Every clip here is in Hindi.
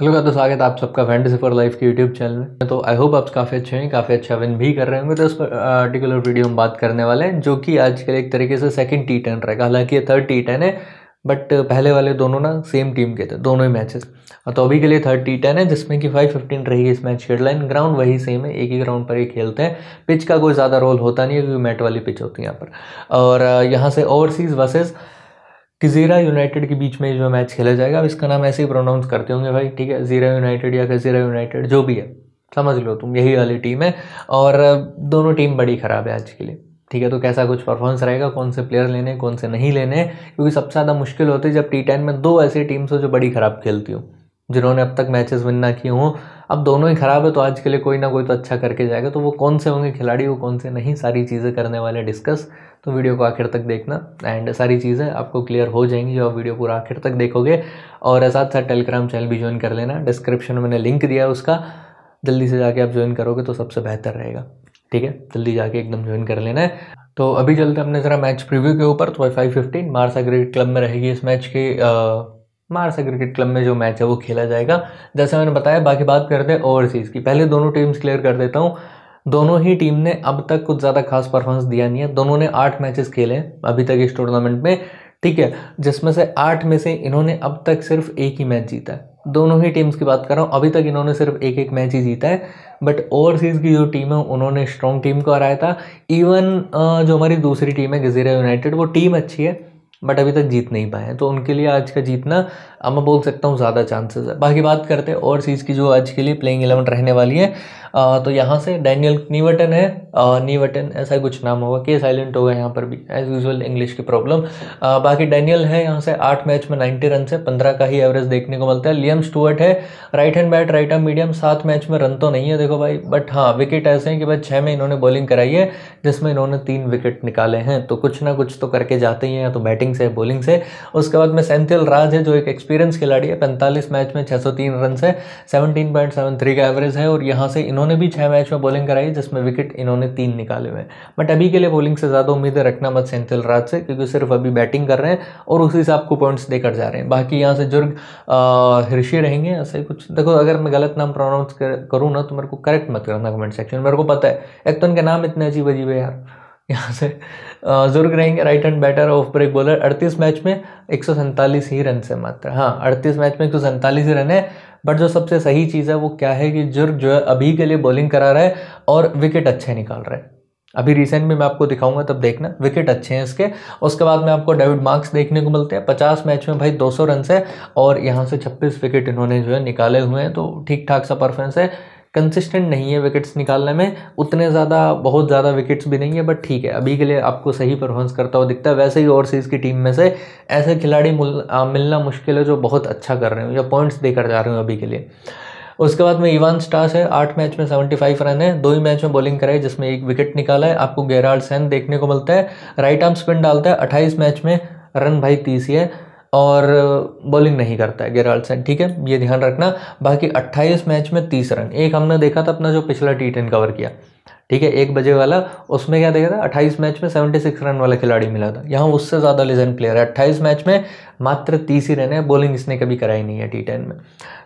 हेलो का तो स्वागत आप सबका फैंटेसी फॉर लाइफ के यूट्यूब चैनल में तो आई होप आप काफ़ी अच्छे हैं काफ़ी अच्छा विन भी कर रहे होंगे तो उस पर्टिकुलर वीडियो हम बात करने वाले हैं जो कि आजकल एक तरीके से सेकंड टी टेन रहेगा हालांकि ये थर्ड टी टेन है बट पहले वाले दोनों ना सेम टीम के थे दोनों ही मैचेस और तो अभी के लिए थर्ड टी टेन है जिसमें कि फाइव फिफ्टीन रहेगी इस मैच की हेडलाइन ग्राउंड वही सेम है एक ही ग्राउंड पर ही खेलते हैं पिच का कोई ज़्यादा रोल होता नहीं है क्योंकि मैट वाली पिच होती है यहाँ पर और यहाँ से ओवरसीज़ बसेज़ कि ज़ीरा यूनाइटेड के बीच में जो मैच खेला जाएगा अब इसका नाम ऐसे ही प्रोनाउंस करते होंगे भाई ठीक है ज़ीरा यूनाइटेड या ज़ीरा यूनाइटेड जो भी है समझ लो तुम यही वाली टीम है और दोनों टीम बड़ी ख़राब है आज के लिए ठीक है तो कैसा कुछ परफॉर्मेंस रहेगा कौन से प्लेयर लेने कौन से नहीं लेने क्योंकि सबसे ज़्यादा मुश्किल होती है जब टी टेन में दो ऐसी टीम्स हो जो बड़ी ख़राब खेलती हो जिन्होंने अब तक मैचेस विन ना किए हों अब दोनों ही ख़राब है तो आज के लिए कोई ना कोई तो अच्छा करके जाएगा तो वो कौन से होंगे खिलाड़ी वो कौन से नहीं सारी चीज़ें करने वाले डिस्कस तो वीडियो को आखिर तक देखना एंड सारी चीज़ें आपको क्लियर हो जाएंगी जो आप वीडियो पूरा आखिर तक देखोगे और साथ साथ टेलीग्राम चैनल भी ज्वाइन कर लेना डिस्क्रिप्शन में मैंने लिंक दिया है उसका जल्दी से जाके आप ज्वाइन करोगे तो सबसे बेहतर रहेगा ठीक है जल्दी जाके एकदम ज्वाइन कर लेना है तो अभी चलते अपने ज़रा मैच प्रीव्यू के ऊपर तो five fifteen Marsa grade club में रहेगी इस मैच की मारसा क्रिकेट क्लब में जो मैच है वो खेला जाएगा जैसा मैंने बताया बाकी बात करते हैं ओवरसीज़ की पहले दोनों टीम्स क्लियर कर देता हूँ दोनों ही टीम ने अब तक कुछ ज़्यादा खास परफॉर्मेंस दिया नहीं है दोनों ने आठ मैचेस खेले हैं अभी तक इस टूर्नामेंट में ठीक है जिसमें से आठ में से इन्होंने अब तक सिर्फ एक ही मैच जीता है दोनों ही टीम्स की बात कर रहा हूँ अभी तक इन्होंने सिर्फ एक एक मैच ही जीता है बट ओवरसीज़ की जो टीम है उन्होंने स्ट्रॉन्ग टीम को हराया था इवन जो हमारी दूसरी टीम है गजीरा यूनाइटेड वो टीम अच्छी है बट अभी तक जीत नहीं पाए हैं तो उनके लिए आज का जीतना अब मैं बोल सकता हूँ ज़्यादा चांसेस है बाकी बात करते हैं और चीज़ की जो आज के लिए प्लेइंग एलेवन रहने वाली है आ, तो यहाँ से डैनियल नीवटन है नीवटन ऐसा कुछ नाम होगा के साइलेंट होगा यहाँ पर भी एज यूजल इंग्लिश की प्रॉब्लम बाकी डैनियल है यहाँ से आठ मैच में नाइन्टी रन से पंद्रह का ही एवरेज देखने को मिलता है लियम स्टूअर्ट है right hand bat right hand medium सात मैच में रन तो नहीं है देखो भाई बट हाँ विकेट ऐसे हैं कि भाई छः में इन्होंने बॉलिंग कराई है जिसमें इन्होंने तीन विकेट निकाले हैं तो कुछ ना कुछ तो करके जाते ही हैं या तो बैटिंग से बॉलिंग से उसके बाद में सेंथिल राज है जो एक एक्सपीरियंस खिलाड़ी है पैंतालीस मैच में छः रन है सेवनटीन का एवरेज है और यहाँ से इन्होंने भी छः मैच में बॉलिंग कराई जिसमें विकेट इन्होंने तीन निकाले हुए हैं बट अभी के लिए बॉलिंग से ज़्यादा उम्मीदें रखना मत सेंथिल राज से क्योंकि सिर्फ अभी बैटिंग कर रहे हैं और उसी हिसाब को पॉइंट्स देकर जा रहे हैं बाकी यहाँ से जुर्ग हृषि रहेंगे ऐसे कुछ देखो अगर मैं गलत नाम प्रोनाउंस करूँ ना तो मेरे को करेक्ट मत करना कमेंट सेक्शन मेरे को पता है एक तो उनके नाम इतने अजीब अजीब है यार यहाँ से जुर्ग रहेंगे right hand batter off break bowler अड़तीस मैच में एक ही रन से मात्र हाँ अड़तीस मैच में एक ही रन है बट जो सबसे सही चीज़ है वो क्या है कि जुर्ग जो है अभी के लिए बॉलिंग करा रहा है और विकेट अच्छे निकाल रहा है अभी रिसेंट में मैं आपको दिखाऊंगा तब देखना विकेट अच्छे हैं इसके उसके बाद में आपको डेविड मार्क्स देखने को मिलते हैं पचास मैच में भाई दो सौ रन है और यहाँ से छब्बीस विकेट इन्होंने जो है निकाले हुए हैं तो ठीक ठाक सा परफॉर्मेंस है कंसिस्टेंट नहीं है विकेट्स निकालने में उतने ज़्यादा बहुत ज़्यादा विकेट्स भी नहीं है बट ठीक है अभी के लिए आपको सही परफॉर्मेंस करता हुआ दिखता है वैसे ही और की टीम में से ऐसे खिलाड़ी मिलना मुश्किल है जो बहुत अच्छा कर रहे हो या पॉइंट्स देकर जा रहे हो अभी के लिए उसके बाद में इवान स्टास है आठ मैच में सेवेंटी फाइव रन है दो ही मैच में बॉलिंग कराई जिसमें एक विकेट निकाला है आपको गैराल्ड सैन देखने को मिलता है राइट आर्म स्पिन डालता है अट्ठाईस मैच में रन भाई तीस है और बॉलिंग नहीं करता है गेराल्डसन ठीक है ये ध्यान रखना बाकी 28 मैच में 30 रन एक हमने देखा था अपना जो पिछला टी टेन कवर किया ठीक है एक बजे वाला उसमें क्या देखा था अट्ठाईस मैच में सेवेंटी सिक्स रन वाला खिलाड़ी मिला था यहाँ उससे ज़्यादा लेजेंड प्लेयर है अट्ठाईस मैच में मात्र तीस ही रन है बॉलिंग इसने कभी कराई नहीं है टी टेन में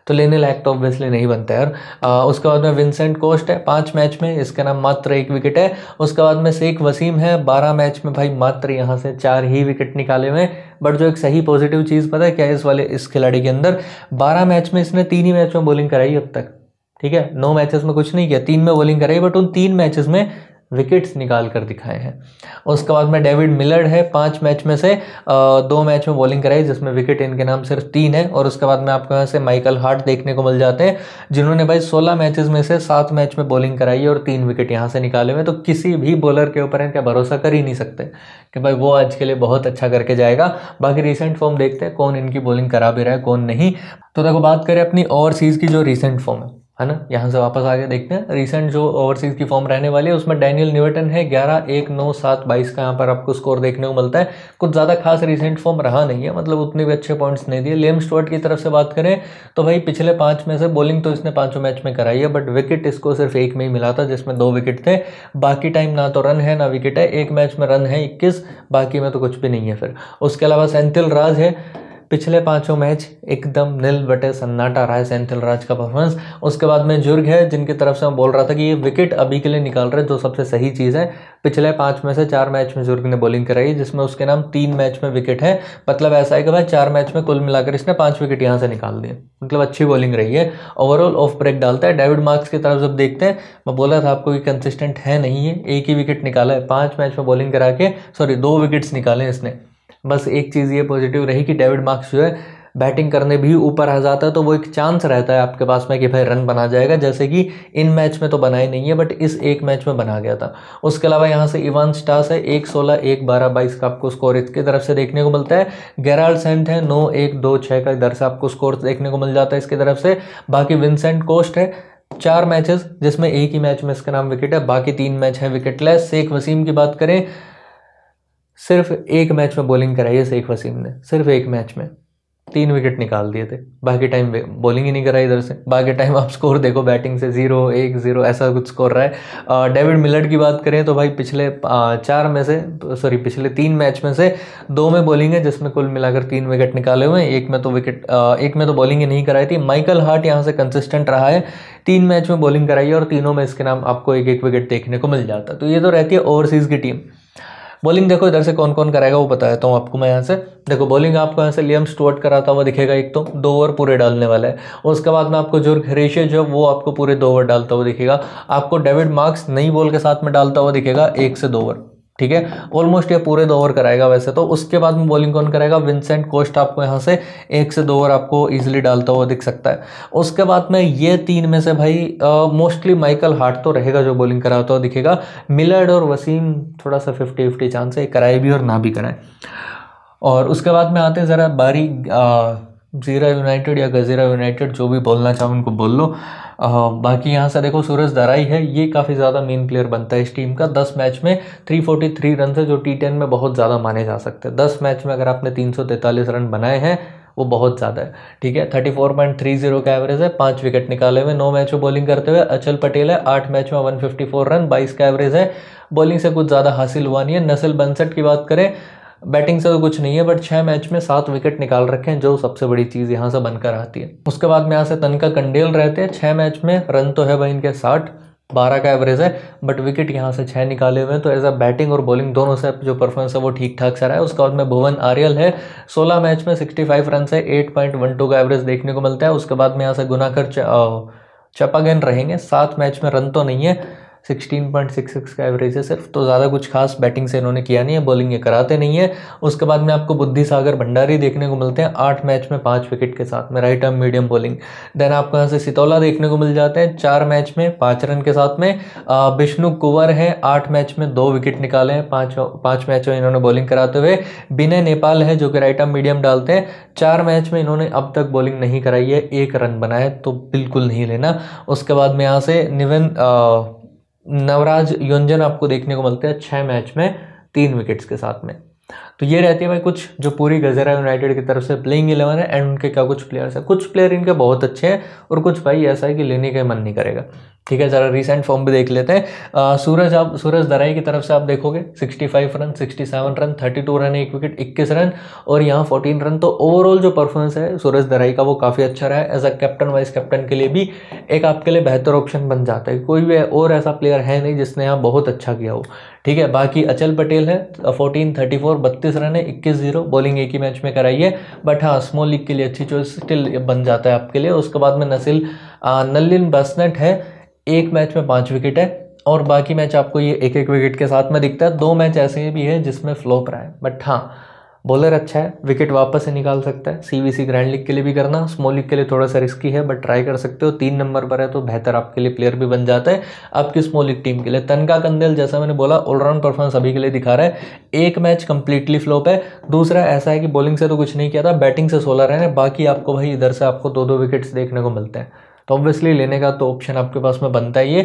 तो लेने लायक तो ऑब्वियसली नहीं बनता है और उसके बाद में विंसेंट कोस्ट है पाँच मैच में इसका नाम मात्र एक विकेट है उसके बाद में शेख वसीम है बारह मैच में भाई मात्र यहाँ से चार ही विकेट निकाले हुए बट जो एक सही पॉजिटिव चीज़ पता है क्या इस वाले इस खिलाड़ी के अंदर बारह मैच में इसने तीन ही मैच में बॉलिंग कराई अब तक ठीक है नौ मैचेस में कुछ नहीं किया तीन में बॉलिंग कराई बट उन तीन मैचेस में विकेट्स निकाल कर दिखाए हैं उसके बाद में डेविड मिलर है पांच मैच में से दो मैच में बॉलिंग कराई जिसमें विकेट इनके नाम सिर्फ तीन है और उसके बाद में आपको यहाँ से माइकल हार्ट देखने को मिल जाते हैं जिन्होंने भाई सोलह मैचेस में से सात मैच में बॉलिंग कराई और तीन विकेट यहाँ से निकाले हुए तो किसी भी बॉलर के ऊपर इनका भरोसा कर ही नहीं सकते कि भाई वो आज के लिए बहुत अच्छा करके जाएगा बाकी रिसेंट फॉर्म देखते हैं कौन इनकी बॉलिंग करा भी रहा है कौन नहीं तो देखो बात करें अपनी ओवरसीज़ की जो रिसेंट फॉर्म है है ना यहाँ से वापस आगे देखते हैं रिसेंट जो ओवरसीज़ की फॉर्म रहने वाली है उसमें डैनियल न्यूटन है ग्यारह एक नौ सात बाईस का यहाँ पर आपको स्कोर देखने को मिलता है कुछ ज़्यादा खास रिसेंट फॉर्म रहा नहीं है मतलब उतने भी अच्छे पॉइंट्स नहीं दिए लेम स्टोर्ट की तरफ से बात करें तो भाई पिछले पाँच में से बॉलिंग तो इसने पाँचों मैच में कराई है बट विकेट इसको सिर्फ एक में ही मिला था जिसमें दो विकेट थे बाकी टाइम ना तो रन है ना विकेट है एक मैच में रन है इक्कीस बाकी में तो कुछ भी नहीं है फिर उसके अलावा सेंथिल राज है पिछले पांचों मैच एकदम नील बटे सन्नाटा रहा है सेंथिल राज का परफॉर्मेंस उसके बाद में जुर्ग है जिनकी तरफ से मैं बोल रहा था कि ये विकेट अभी के लिए निकाल रहे जो सबसे सही चीज़ है पिछले पांच में से चार मैच में जुर्ग ने बॉलिंग कराई जिसमें उसके नाम तीन मैच में विकेट है मतलब ऐसा है कि भाई चार मैच में कुल मिलाकर इसने पाँच विकेट यहाँ से निकाल दिए मतलब अच्छी बॉलिंग रही है ओवरऑल ऑफ ब्रेक डालता है डेविड मार्क्स की तरफ जब देखते हैं मैं बोला था आपको कि कंसिस्टेंट है नहीं है एक ही विकेट निकाला है पाँच मैच में बॉलिंग करा के सॉरी दो विकेट्स निकाले इसने बस एक चीज़ ये पॉजिटिव रही कि डेविड मार्क्स जो है बैटिंग करने भी ऊपर आ जाता है तो वो एक चांस रहता है आपके पास में कि भाई रन बना जाएगा जैसे कि इन मैच में तो बना ही नहीं है बट इस एक मैच में बना गया था उसके अलावा यहाँ से इवान स्टास है एक सोलह एक बारह बाईस का आपको स्कोर इसकी तरफ से देखने को मिलता है गैराल्ड सेंट है नौ एक दो छः का इधर से आपको स्कोर देखने को मिल जाता है इसकी तरफ से बाकी विंसेंट कोस्ट है चार मैचेस जिसमें एक ही मैच में इसका नाम विकेट है बाकी तीन मैच है विकेटलेस शेख वसीम की बात करें सिर्फ एक मैच में बॉलिंग कराई है शेख वसीम ने सिर्फ एक मैच में तीन विकेट निकाल दिए थे बाकी टाइम बॉलिंग ही नहीं कराई इधर से बाकी टाइम आप स्कोर देखो बैटिंग से जीरो एक जीरो ऐसा कुछ स्कोर रहा है डेविड मिलर की बात करें तो भाई पिछले चार में से सॉरी पिछले तीन मैच में से दो में बॉलिंग है जिसमें कुल मिलाकर तीन विकेट निकाले हुए हैं एक में तो विकेट एक में तो बॉलिंग ही नहीं कराई थी माइकल हार्ट यहाँ से कंसिस्टेंट रहा है तीन मैच में बॉलिंग कराई है और तीनों में इसके नाम आपको एक एक विकेट देखने को मिल जाता तो ये तो रहती है ओवरसीज़ की टीम बॉलिंग देखो इधर से कौन कौन कराएगा वो बता देता हूँ आपको मैं यहाँ से देखो बॉलिंग आपको यहाँ से लियम स्टोर्ट कराता हुआ दिखेगा एक तो दो ओवर पूरे डालने वाला है उसके बाद में आपको जुर्ग रेशे जो वो आपको पूरे दो ओवर डालता हुआ दिखेगा आपको डेविड मार्क्स नई बॉल के साथ में डालता हुआ दिखेगा एक से दो ओवर ठीक है ऑलमोस्ट ये पूरे दो ओवर कराएगा वैसे तो उसके बाद में बॉलिंग कौन कराएगा विंसेंट कोस्ट आपको यहाँ से एक से दो ओवर आपको ईजिली डालता हुआ दिख सकता है उसके बाद में ये तीन में से भाई मोस्टली माइकल हार्ट तो रहेगा जो बॉलिंग कराता हुआ दिखेगा मिलर्ड और वसीम थोड़ा सा फिफ्टी फिफ्टी चांस है कराए भी और ना भी कराए और उसके बाद में आते हैं ज़रा बारी आ, जीरा यूनाइटेड या गज़ीरा यूनाइटेड जो भी बोलना चाहो उनको बोल लो आ, बाकी यहाँ से देखो सूरज दराई है ये काफ़ी ज़्यादा मेन प्लेयर बनता है इस टीम का दस मैच में 343 रन है जो टी टेन में बहुत ज़्यादा माने जा सकते हैं दस मैच में अगर आपने 343 रन बनाए हैं वो बहुत ज़्यादा है ठीक है thirty four point three zero का एवरेज है पाँच विकेट निकाले हुए नौ मैच में बॉलिंग करते हुए अचल पटेल है आठ मैच में वन फिफ्टी फोर रन बाईस का एवरेज है बॉलिंग से कुछ ज़्यादा हासिल हुआ नहीं है नसल बनसठ की बात करें बैटिंग से तो कुछ नहीं है बट छः मैच में सात विकेट निकाल रखे हैं जो सबसे बड़ी चीज़ यहाँ से बनकर आती है उसके बाद में यहाँ से तनका कंडेल रहते हैं छः मैच में रन तो है भाई इनके साठ बारह का एवरेज है बट विकेट यहाँ से छः निकाले हुए हैं तो एज अ बैटिंग और बॉलिंग दोनों से जो परफॉर्मेंस है वो ठीक ठाक सा रहा है उसके बाद में भुवन आर्यल है सोलह मैच में सिक्सटी फाइव रन है एट पॉइंट वन टू का एवरेज देखने को मिलता है उसके बाद में यहाँ से गुनाकर चपागेन रहेंगे सात मैच में रन तो नहीं है 16.66 का एवरेज है सिर्फ तो ज़्यादा कुछ खास बैटिंग से इन्होंने किया नहीं है बॉलिंग ये कराते नहीं है उसके बाद में आपको बुद्धि सागर भंडारी देखने को मिलते हैं आठ मैच में पाँच विकेट के साथ में right arm medium bowling then आपको यहाँ से सितौला देखने को मिल जाते हैं चार मैच में पाँच रन के साथ में विष्णु कुंवर है आठ मैच में दो विकेट निकाले हैं पाँच पाँच मैच में इन्होंने बॉलिंग कराते हुए विनय नेपाल है जो कि राइट आर्म मीडियम डालते हैं चार मैच में इन्होंने अब तक बॉलिंग नहीं कराई है एक रन बनाए तो बिल्कुल नहीं लेना उसके बाद में यहाँ से निवन नवराज योंजन आपको देखने को मिलते हैं छह मैच में तीन विकेट्स के साथ में तो ये रहती है भाई कुछ जो पूरी गजरा यूनाइटेड की तरफ से प्लेइंग इलेवन है एंड उनके क्या कुछ प्लेयर्स हैं कुछ प्लेयर इनके बहुत अच्छे हैं और कुछ भाई ऐसा है कि लेने का मन नहीं करेगा ठीक है ज़रा रिसेंट फॉर्म भी देख लेते हैं आ, सूरज आप सूरज दराई की तरफ से आप देखोगे 65 रन 67 रन 32 रन एक विकेट 21 रन और यहाँ 14 रन तो ओवरऑल जो परफॉर्मेंस है सूरज दराई का वो काफ़ी अच्छा रहा है as a captain vice captain के लिए भी एक आपके लिए बेहतर ऑप्शन बन जाता है कोई भी और ऐसा प्लेयर है नहीं जिसने यहाँ बहुत अच्छा किया हो ठीक है बाकी अचल पटेल है फोर्टीन थर्टी फोर बत्तीस रन है इक्कीस जीरो बॉलिंग एक ही मैच में कराई है बट हाँ स्मॉल लीग के लिए अच्छी चॉइस स्टिल बन जाता है आपके लिए उसके बाद में नसिल नलिन बसनेट है एक मैच में पाँच विकेट है और बाकी मैच आपको ये एक एक विकेट के साथ में दिखता है दो मैच ऐसे भी है जिसमें फ्लॉप रहा है बट हाँ बॉलर अच्छा है विकेट वापस से निकाल सकता है सीवीसी ग्रैंड लीग के लिए भी करना स्मॉल लीग के लिए थोड़ा सा रिस्की है बट ट्राई कर सकते हो तीन नंबर पर है तो बेहतर आपके लिए प्लेयर भी बन जाता है आपकी स्मॉल लीग टीम के लिए तनका कंदिल जैसा मैंने बोला ऑलराउंड परफॉर्मेंस अभी के लिए दिखा रहा है एक मैच कंप्लीटली फ्लॉप है दूसरा ऐसा है कि बॉलिंग से तो कुछ नहीं किया था बैटिंग से सोलह रहे हैं बाकी आपको भाई इधर से आपको दो दो विकेट्स देखने को मिलते हैं तो ऑब्वियसली लेने का तो ऑप्शन आपके पास में बनता ही है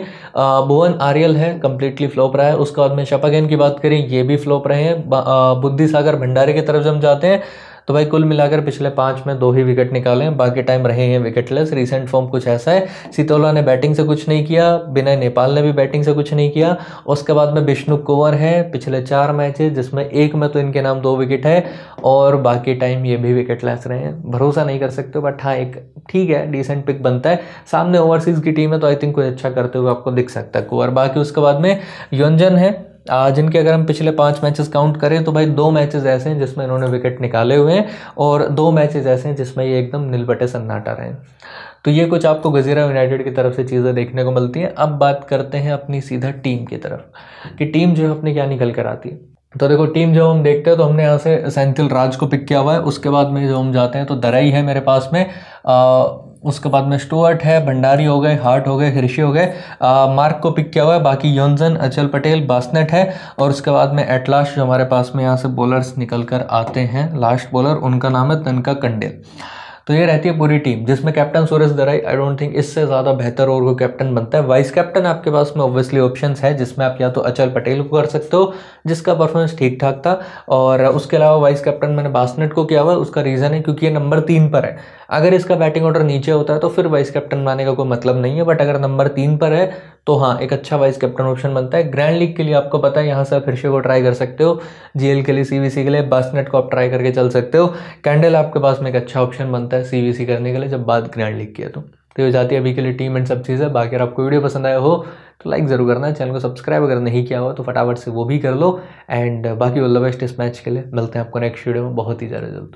भुवन आर्यल है कम्प्लीटली फ्लॉप रहा है उसके बाद में शपागेन की बात करें ये भी फ्लॉप रहे हैं बुद्धि सागर भंडारे की तरफ जब जाते हैं तो भाई कुल मिलाकर पिछले पाँच में दो ही विकेट निकाले हैं बाकी टाइम रहे हैं विकेटलेस रिसेंट फॉर्म कुछ ऐसा है सीतोला ने बैटिंग से कुछ नहीं किया बिना नेपाल ने भी बैटिंग से कुछ नहीं किया उसके बाद में विष्णु कुंवर है पिछले चार मैच जिसमें एक में तो इनके नाम दो विकेट है और बाकी टाइम ये भी विकेटलेस रहे हैं भरोसा नहीं कर सकते बट हाँ एक ठीक है डिसेंट पिक बनता है सामने ओवरसीज़ की टीम है तो आई थिंक कुछ अच्छा करते हुए आपको दिख सकता है कुंवर बाकी उसके बाद में योजन है जिनके अगर हम पिछले पाँच मैचेस काउंट करें तो भाई दो मैचेस ऐसे हैं जिसमें इन्होंने विकेट निकाले हुए हैं और दो मैचेस ऐसे हैं जिसमें ये एकदम निलबटे सन्नाटा रहे हैं तो ये कुछ आपको गज़ीरा यूनाइटेड की तरफ से चीज़ें देखने को मिलती हैं अब बात करते हैं अपनी सीधा टीम की तरफ कि टीम जो है अपने क्या निकल कर आती है तो देखो टीम जब हम देखते हैं तो हमने यहाँ से सेंथिल राज को पिक किया हुआ है उसके बाद में जब हम जाते हैं तो दराई है मेरे पास में उसके बाद में स्टुअर्ट है भंडारी हो गए हार्ट हो गए हिरशी हो गए मार्क को पिक किया हुआ है बाकी योनजन अचल पटेल बासनेट है और उसके बाद में एटलास्ट जो हमारे पास में यहाँ से बॉलर्स निकल कर आते हैं लास्ट बॉलर उनका नाम है तनका कंडेल तो ये रहती है पूरी टीम जिसमें captain Suraj Darai I don't think इससे ज़्यादा बेहतर और कोई कैप्टन बनता है वाइस कैप्टन आपके पास में ऑब्वियसली ऑप्शन है जिसमें आप या तो अचल पटेल को कर सकते हो जिसका परफॉर्मेंस ठीक ठाक था और उसके अलावा वाइस कैप्टन मैंने बासनेट को किया हुआ उसका रीज़न है क्योंकि ये नंबर तीन पर है अगर इसका बैटिंग ऑर्डर नीचे होता है तो फिर वाइस कैप्टन बनाने का कोई मतलब नहीं है बट अगर नंबर तीन पर है तो हाँ एक अच्छा वाइस कैप्टन ऑप्शन बनता है ग्रैंड लीग के लिए आपको पता है यहाँ से फिर से को ट्राई कर सकते हो जीएल के लिए सीवीसी के लिए बासनेट को आप ट्राई करके चल सकते हो कैंडल आपके पास में एक अच्छा ऑप्शन बनता है सीवीसी करने के लिए जब बात ग्रैंड लीग की है तो तो ये जाती है अभी के लिए टीम एंड सब चीज़ें बाकी अगर आपको वीडियो पसंद आया हो तो लाइक ज़रूर करना चैनल को सब्सक्राइब अगर नहीं किया हो तो फटाफट से वो भी कर लो एंड बाकी ऑल द बेस्ट इस मैच के लिए मिलते हैं आपको नेक्स्ट वीडियो में बहुत ही ज़्यादा जल्द